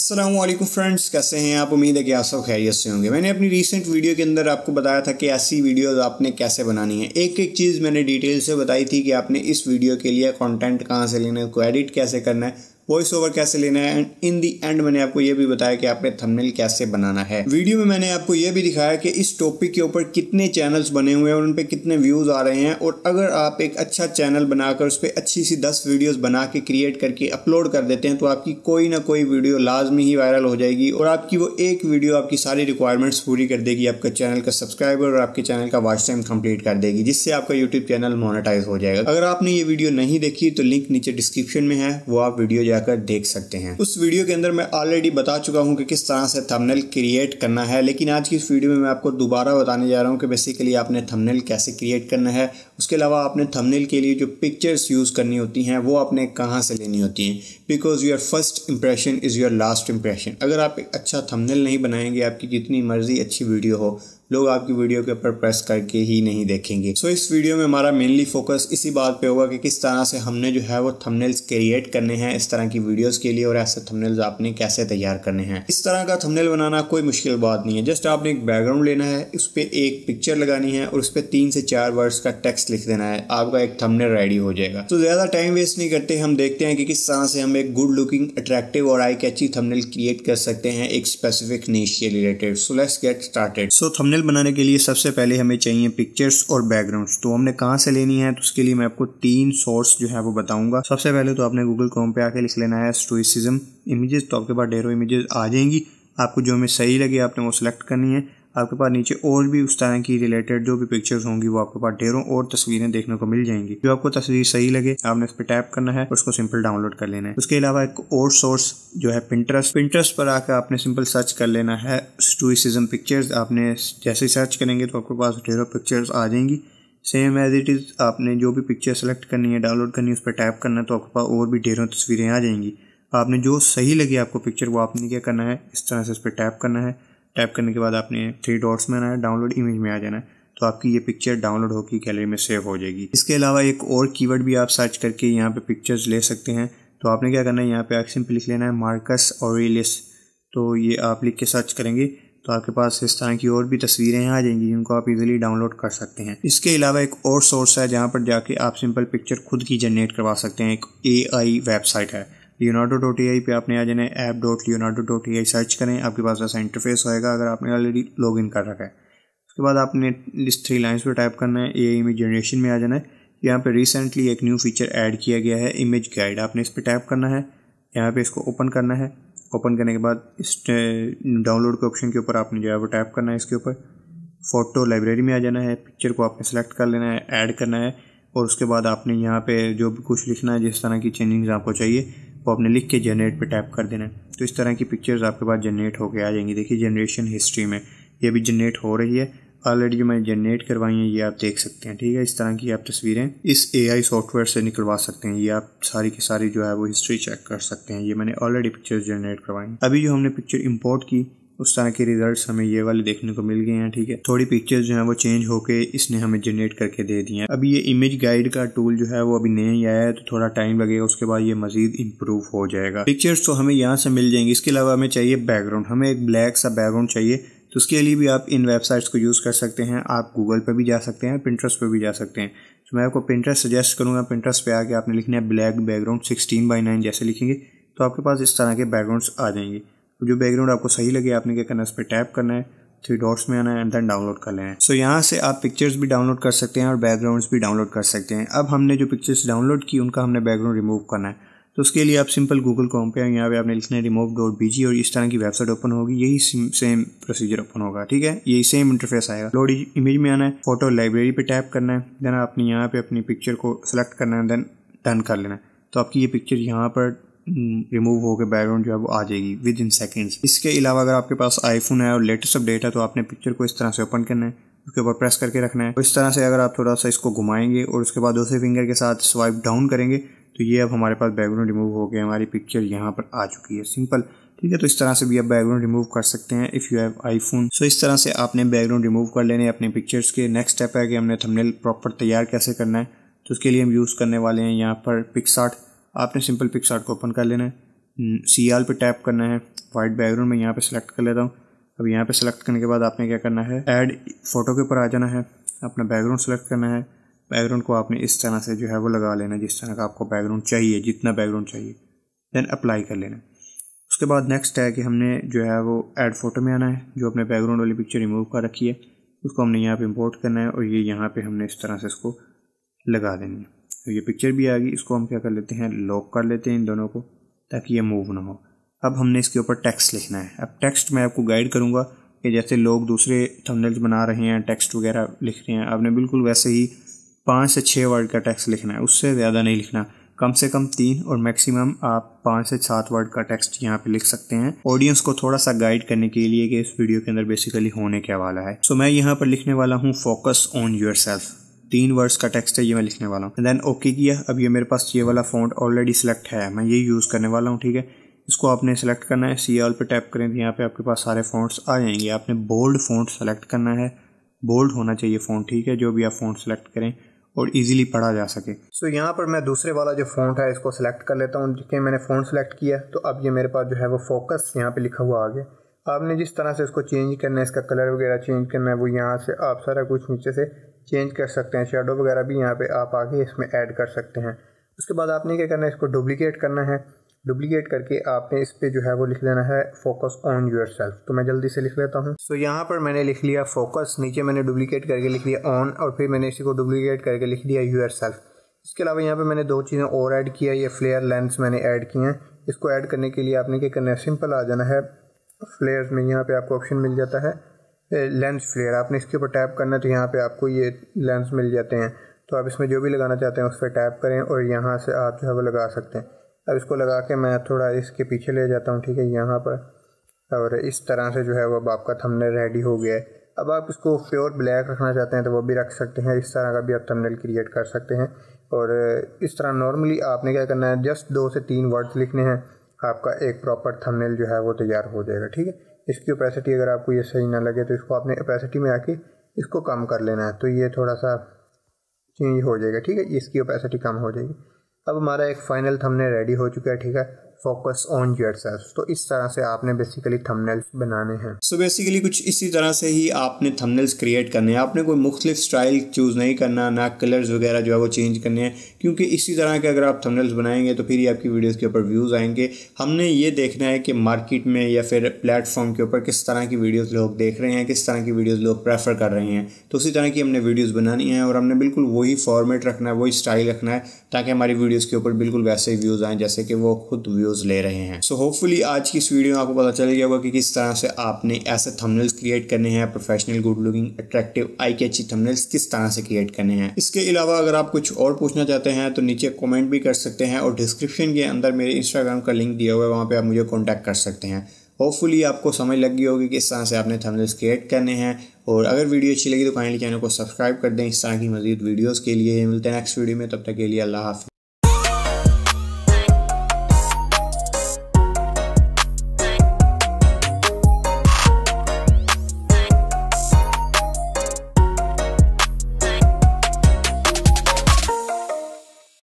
Aslam friends कैसे हैं आप उम्मीद है कि आप सब खैरियत से होंगे मैंने अपनी रीसेंट वीडियो के अंदर आपको बताया था कि ऐसी वीडियोज़ आपने कैसे बनानी है एक एक चीज़ मैंने डिटेल से बताई थी कि आपने इस वीडियो के लिए कंटेंट कहाँ से लेना है उसको एडिट कैसे करना है वॉइस ओवर कैसे लेना है एंड इन दी एंड मैंने आपको ये भी बताया कि आपने थंबनेल कैसे बनाना है वीडियो में मैंने आपको ये भी दिखाया कि इस टॉपिक के ऊपर कितने चैनल्स बने हुए हैं और उन पर कितने व्यूज़ आ रहे हैं और अगर आप एक अच्छा चैनल बनाकर उस पर अच्छी सी दस वीडियोज़ बना के क्रिएट करके अपलोड कर देते हैं तो आपकी कोई ना कोई वीडियो लाजमी ही वायरल हो जाएगी और आपकी वो एक वीडियो आपकी सारी रिक्वायरमेंट्स पूरी कर देगी आपका चैनल का सब्सक्राइबर और आपके चैनल का वॉच टाइम कंप्लीट कर देगी जिससे आपका यूट्यूब चैनल मोनिटाइज हो जाएगा अगर आपने ये वीडियो नहीं देखी तो लिंक नीचे डिस्क्रिप्शन में है वो आप वीडियो जाकर देख सकते हैं उस वीडियो के अंदर मैं ऑलरेडी बता चुका हूँ कि किस तरह से थंबनेल क्रिएट करना है लेकिन आज की इस वीडियो में मैं आपको दोबारा बताने जा रहा हूँ कि बेसिकली आपने थंबनेल कैसे क्रिएट करना है उसके अलावा आपने थंबनेल के लिए जो पिक्चर्स यूज़ करनी होती हैं वो आपने कहाँ से लेनी होती हैं because your first impression is your last impression अगर आप एक अच्छा थंबनेल नहीं बनाएंगे आपकी जितनी मर्ज़ी अच्छी वीडियो हो लोग आपकी वीडियो के ऊपर प्रेस करके ही नहीं देखेंगे सो so, इस वीडियो में हमारा मेनली फोकस इसी बात पे होगा कि किस तरह से हमने जो है वो थंबनेल्स क्रिएट करने हैं इस तरह की वीडियोस के लिए और ऐसे थंबनेल्स आपने कैसे तैयार करने हैं इस तरह का थंबनेल बनाना कोई मुश्किल बात नहीं है जस्ट आपने एक बैकग्राउंड लेना है उस पर एक पिक्चर लगानी है और उस पर तीन से चार वर्ड्स का टेक्स्ट लिख देना है आपका एक थमनेल रेडी हो जाएगा तो ज़्यादा टाइम वेस्ट नहीं करते हम देखते हैं कि किस तरह से हम एक गुड लुकिंग अट्रैक्टिव और आई कैची थमनेल क्रिएट कर सकते हैं एक स्पेसिफिक नीच के related so let's get started so thumbnail बनाने के लिए सबसे पहले हमें चाहिए पिक्चर्स और बैकग्राउंड्स तो हमने कहाँ से लेनी है तो उसके लिए मैं आपको तीन सोर्स जो है वो बताऊंगा सबसे पहले तो आपने गूगल क्रोम पे आके लिख लेना है स्टोइसिज्म इमेजेस तो आपके पास डेरो इमेजेस आ जाएंगी आपको जो हमें सही लगे आपने वो सिलेक्ट करनी है आपके पास नीचे और भी उस तरह की रिलेटेड जो भी पिक्चर्स होंगी वो आपके पास ढेरों और तस्वीरें देखने को मिल जाएंगी जो आपको तस्वीर सही लगे आपने इस पर टैप करना है उसको सिंपल डाउनलोड कर लेना है उसके अलावा एक और सोर्स जो है पिंटरेस्ट पिंटरेस्ट पर आकर आपने सिंपल सर्च कर लेना है स्टूसिज्म पिक्चर्स आपने जैसे सर्च करेंगे तो आपके पास ढेरों पिक्चर्स आ जाएंगी सेम एज इट इज़ आपने जो भी पिक्चर सेलेक्ट करनी है डाउनलोड करनी है उस पर टैप करना है तो आपके पास और भी ढेरों तस्वीरें आ जाएंगी आपने जो सही लगी आपको पिक्चर वो आपने क्या करना है इस तरह से उस पर टैप करना है टाइप करने के बाद आपने थ्री डॉट्स में आना है डाउनलोड इमेज में आ जाना है तो आपकी ये पिक्चर डाउनलोड होकर गैलरी में सेव हो जाएगी इसके अलावा एक और कीवर्ड भी आप सर्च करके यहाँ पे पिक्चर्स ले सकते हैं तो आपने क्या करना है यहाँ पे आप सिंपली लिख लेना है मार्कस और तो ये आप लिख के सर्च करेंगे तो आपके पास इस तरह की और भी तस्वीरें आ जाएंगी जिनको आप इजीली डाउनलोड कर सकते हैं इसके अलावा एक और सोर्स है जहाँ पर जाके आप सिंपल पिक्चर खुद की जनरेट करवा सकते हैं एक ए वेबसाइट है लियोनाडो डॉट ए आई पर आपने आ जाना है app dot Leonardo dot A I search करें आपके पास ऐसा इंटरफेस होएगा अगर आपने ऑलरेडी लॉग इन कर रखा है उसके बाद आपने इस थ्री लाइन्स पर टाइप करना है ए आई इमेज जनरेशन में आ जाना है यहाँ पर रिसेंटली एक न्यू फीचर ऐड किया गया है इमेज गाइड आपने इस पर टाइप करना है यहाँ पर इसको ओपन करना है ओपन करने के बाद इस डाउनलोड के ऑप्शन के ऊपर आपने जो है वो टाइप करना है इसके ऊपर फ़ोटो लाइब्रेरी में आ जाना है पिक्चर को आपने सेलेक्ट कर लेना है ऐड करना है और उसके बाद आपने यहाँ पे जो भी कुछ लिखना है जिस तरह की चेंजिंग्स आपको चाहिए वो आपने लिख के जनरेट पे टैप कर देना है तो इस तरह की पिक्चर्स आपके पास जनरेट होकर आ जाएंगी देखिए जनरेशन हिस्ट्री में ये अभी जनरेट हो रही है ऑलरेडी जो मैंने जनरेट करवाई है ये आप देख सकते हैं ठीक है इस तरह की आप तस्वीरें इस एआई सॉफ्टवेयर से निकलवा सकते हैं ये आप सारी की सारी जो है वो हिस्ट्री चेक कर सकते हैं ये मैंने ऑलरेडी पिक्चर जनरेट करवाई अभी जो हमने पिक्चर इम्पोर्ट की उस तरह के रिजल्ट हमें ये वाले देखने को मिल गए हैं ठीक है थोड़ी पिक्चर्स जो है वो चेंज होकर इसने हमें जनरेट करके दे दी है अभी ये इमेज गाइड का टूल जो है वो अभी नया ही आया है तो थोड़ा टाइम लगेगा उसके बाद ये मजीद इम्प्रूव हो जाएगा पिक्चर्स तो हमें यहाँ से मिल जाएंगी इसके अलावा हमें चाहिए बैकग्राउंड हमें एक ब्लैक सा बैकग्राउंड चाहिए तो उसके लिए भी आप इन वेबसाइट्स को यूज़ कर सकते हैं आप गूगल पर भी जा सकते हैं पिंट्रस्ट पर भी जा सकते हैं तो मैं आपको पिंट्रस्ट सजेस्ट करूँगा पिंट्रस्ट पर आके आपने लिखना है black background sixteen by nine जैसे लिखेंगे तो आपके पास इस तरह के बैकग्राउंड्स आ जाएंगे जो बैकग्राउंड आपको सही लगे आपने क्या करना है उस पर टैप करना है थ्री डॉट्स में आना है एंड देन डाउनलोड कर लेना है सो so, यहाँ से आप पिक्चर्स भी डाउनलोड कर सकते हैं और बैकग्राउंड्स भी डाउनलोड कर सकते हैं अब हमने जो पिक्चर्स डाउनलोड की उनका हमने बैकग्राउंड रिमूव करना है तो उसके लिए आप सिंपल गूगल कॉम पे यहाँ पे आपने लिखना है रिमूव डॉट बी जी और इस तरह की वेबसाइट ओपन होगी यही सेम प्रोसीजर ओपन होगा ठीक है यही सेम इंटरफेस आएगा लोड इमेज में आना है फोटो लाइब्रेरी पे टैप करना है देन आपने यहाँ पे अपनी पिक्चर को सेलेक्ट करना है देन डन कर लेना है तो आपकी ये पिक्चर यहाँ पर रिमूव हम्म, होकर बैकग्राउंड जो है वो आ जाएगी विद इन सेकेंड्स इसके अलावा अगर आपके पास आईफोन है और लेटेस्ट अपडेट है तो आपने पिक्चर को इस तरह से ओपन करना है उसके ऊपर प्रेस करके रखना है तो इस तरह से अगर आप थोड़ा सा इसको घुमाएंगे और उसके बाद दूसरे फिंगर के साथ स्वाइप डाउन करेंगे तो ये अब हमारे पास बैकग्राउंड रिमूव हो गया हमारी पिक्चर यहाँ पर आ चुकी है सिंपल ठीक है तो इस तरह से भी आप बैकग्राउंड रिमूव कर सकते हैं if you have iPhone so इस तरह से आपने बैकग्राउंड रिमूव कर लेने अपने पिक्चर्स के नेक्स्ट स्टेप है कि हमने थंबनेल प्रॉपर तैयार कैसे करना है तो उसके लिए हम यूज़ करने वाले हैं यहाँ पर पिक्सार्ट आपने सिंपल पिक्स को ओपन कर लेना है सी आल पर टैप करना है वाइट बैकग्राउंड में यहाँ पर सिलेक्ट कर लेता हूँ अब यहाँ पे सिलेक्ट करने के बाद आपने क्या करना है ऐड फोटो के ऊपर आ जाना है अपना बैकग्राउंड सेलेक्ट करना है बैकग्राउंड को आपने इस तरह से जो है वो लगा लेना जिस तरह का आपको बैकग्राउंड चाहिए जितना बैकग्राउंड चाहिए देन अप्लाई कर लेना उसके बाद नेक्स्ट है कि हमने जो है वो ऐड फोटो में आना है जो अपने बैकग्राउंड वाली पिक्चर रिमूव कर रखी है उसको हमने यहाँ पे इंपोर्ट करना है और ये यहाँ पे हमने इस तरह से इसको लगा देनी है तो ये पिक्चर भी आ गई इसको हम क्या कर लेते हैं लॉक कर लेते हैं इन दोनों को ताकि ये मूव ना हो अब हमने इसके ऊपर टेक्स्ट लिखना है अब टेक्स्ट मैं आपको गाइड करूँगा कि जैसे लोग दूसरे थंबनेल्स बना रहे हैं टेक्स्ट वगैरह लिख रहे हैं आपने बिल्कुल वैसे ही पाँच से छः वर्ड का टेक्स्ट लिखना है उससे ज़्यादा नहीं लिखना कम से कम तीन और मैक्सिमम आप पाँच से सात वर्ड का टेक्स्ट यहाँ पे लिख सकते हैं ऑडियंस को थोड़ा सा गाइड करने के लिए कि इस वीडियो के अंदर बेसिकली होने क्या वाला है सो so, मैं यहाँ पर लिखने वाला हूँ फोकस ऑन योर सेल्फ तीन वर्ड्स का टेक्स्ट है ये मैं लिखने वाला हूँ देन ओके किया अब ये मेरे पास ये वाला फॉन्ट ऑलरेडी सिलेक्ट है मैं ये यूज़ करने वाला हूँ ठीक है इसको आपने सेलेक्ट करना है सी ऑल पर टैप करें तो यहाँ पे आपके पास सारे फॉन्ट्स आ जाएंगे आपने बोल्ड फॉन्ट सेलेक्ट करना है बोल्ड होना चाहिए फ़ोन ठीक है जो भी आप फॉन्ट सेलेक्ट करें और इजीली पढ़ा जा सके सो so, यहाँ पर मैं दूसरे वाला जो फ़ॉन्ट है इसको सेलेक्ट कर लेता हूँ देखिए मैंने फ़ोन सेलेक्ट किया तो अब ये मेरे पास जो है वो फोकस यहाँ पे लिखा हुआ आ गया आपने जिस तरह से इसको चेंज करना है इसका कलर वगैरह चेंज करना है वो यहाँ से आप सारा कुछ नीचे से चेंज कर सकते हैं शेडो वगैरह भी यहाँ पे आप आगे इसमें ऐड कर सकते हैं उसके बाद आपने क्या करना है इसको डुप्लीकेट करना है डुप्लीकेट करके आपने इस पर जो है वो लिख लेना है फोकस ऑन योर सेल्फ तो मैं जल्दी से लिख लेता हूँ सो so, यहाँ पर मैंने लिख लिया फोकस नीचे मैंने डुप्लीकेट करके लिख लिया ऑन और फिर मैंने इसी को डुप्लीकेट करके लिख लिया यूर सेल्फ इसके अलावा यहाँ पर मैंने दो चीज़ें और ऐड किया ये फ्लेयर लेंस मैंने ऐड किए हैं इसको ऐड करने के लिए आपने क्या करना है सिंपल आ जाना है फ्लेयर्स में यहाँ पर आपको ऑप्शन मिल जाता है लेंस फ्लेयर आपने इसके ऊपर टैप करना तो यहाँ पे आपको ये लेंस मिल जाते हैं तो आप इसमें जो भी लगाना चाहते हैं उस पर टैप करें और यहाँ से आप जो है वो लगा सकते हैं अब इसको लगा के मैं थोड़ा इसके पीछे ले जाता हूँ ठीक है यहाँ पर और इस तरह से जो है वो अब आपका थमनेल रेडी हो गया है अब आप इसको प्योर ब्लैक रखना चाहते हैं तो वो भी रख सकते हैं इस तरह का भी आप थंबनेल क्रिएट कर सकते हैं और इस तरह नॉर्मली आपने क्या करना है जस्ट दो से तीन वर्ड्स लिखने हैं आपका एक प्रॉपर थंबनेल जो है वो तैयार हो जाएगा ठीक है इसकी ओपेसिटी अगर आपको ये सही ना लगे तो इसको आपने ओपेसिटी में आके इसको कम कर लेना है तो ये थोड़ा सा चेंज हो जाएगा ठीक है इसकी ओपेसिटी कम हो जाएगी अब हमारा एक फाइनल थंबनेल रेडी हो चुका है ठीक है फोकस ऑन योर सेल्फ तो इस तरह से आपने बेसिकली थंबनेल्स बनाने हैं सो so बेसिकली कुछ इसी तरह से ही आपने थंबनेल्स क्रिएट करने हैं आपने कोई मुख्तलिफ स्टाइल चूज़ नहीं करना ना कलर्स वगैरह जो है वो चेंज करने हैं क्योंकि इसी तरह के अगर आप थंबनेल्स बनाएंगे तो फिर ही आपकी वीडियोज़ के ऊपर व्यूज़ आएंगे हमने ये देखना है कि मार्केट में या फिर प्लेटफॉर्म के ऊपर किस तरह की वीडियोज़ लोग देख रहे हैं किस तरह की वीडियोज़ लोग प्रेफर कर रहे हैं तो उसी तरह की हमने वीडियोज़ बनानी है और हमने बिल्कुल वही फॉर्मेट रखना है वही स्टाइल रखना है ताकि हमारी वीडियोज़ के ऊपर बिल्कुल वैसे ही व्यूज़ आएँ जैसे कि वो खुद व्यूज़ वीडियोस ले रहे हैं सो so होपफुली आज की इस वीडियो में आपको पता चल गया होगा कि किस तरह से आपने ऐसे थंबनेल्स क्रिएट करने हैं प्रोफेशनल गुड लुकिंग अट्रैक्टिव आई की अच्छी थंबनेल्स किस तरह से क्रिएट करने हैं इसके अलावा अगर आप कुछ और पूछना चाहते हैं तो नीचे कॉमेंट भी कर सकते हैं और डिस्क्रिप्शन के अंदर मेरे इंस्टाग्राम का लिंक दिया हुआ है वहाँ पर आप मुझे कॉन्टैक्ट कर सकते हैं होपफुली आपको समझ लगी होगी कि इस तरह से आपने थंबनेल्स क्रिएट करने हैं और अगर वीडियो अच्छी लगी तो काइंडली चैनल को सब्सक्राइब कर दें इस तरह की मजीद वीडियोज़ के लिए मिलते हैं नेक्स्ट वीडियो में तब तक के लिए अल्लाह हाफि